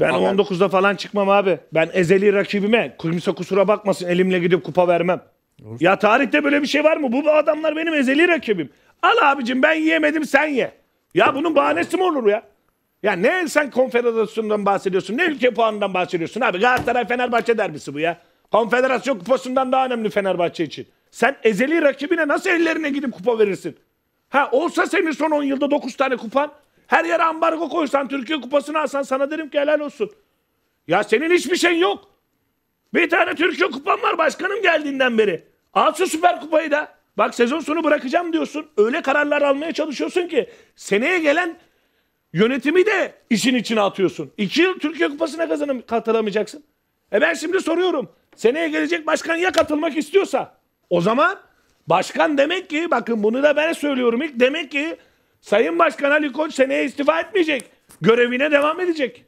Ben Ama- 19'da falan çıkmam abi. Ben ezeli rakibime kimse kusura bakmasın elimle gidip kupa vermem. Ya tarihte böyle bir şey var mı? Bu adamlar benim ezeli rakibim. Al abicim ben yiyemedim sen ye. Ya bunun bahanesi mi olur ya? Ya ne sen konfederasyondan bahsediyorsun ne ülke puanından bahsediyorsun abi. Galatasaray Fenerbahçe derbisi bu ya. Konfederasyon kupasından daha önemli Fenerbahçe için. Sen ezeli rakibine nasıl ellerine gidip kupa verirsin? Ha olsa senin son 10 yılda 9 tane kupan her yere ambargo koysan, Türkiye kupasını alsan sana derim ki helal olsun. Ya senin hiçbir şeyin yok. Bir tane Türkiye kupan var başkanım geldiğinden beri. Al şu süper kupayı da. Bak sezon sonu bırakacağım diyorsun. Öyle kararlar almaya çalışıyorsun ki seneye gelen yönetimi de işin içine atıyorsun. İki yıl Türkiye kupasına kazanım, katılamayacaksın. E ben şimdi soruyorum. Seneye gelecek başkan ya katılmak istiyorsa o zaman başkan demek ki bakın bunu da ben söylüyorum ilk demek ki Sayın Başkan Ali Koç seneye istifa etmeyecek. Görevine devam edecek.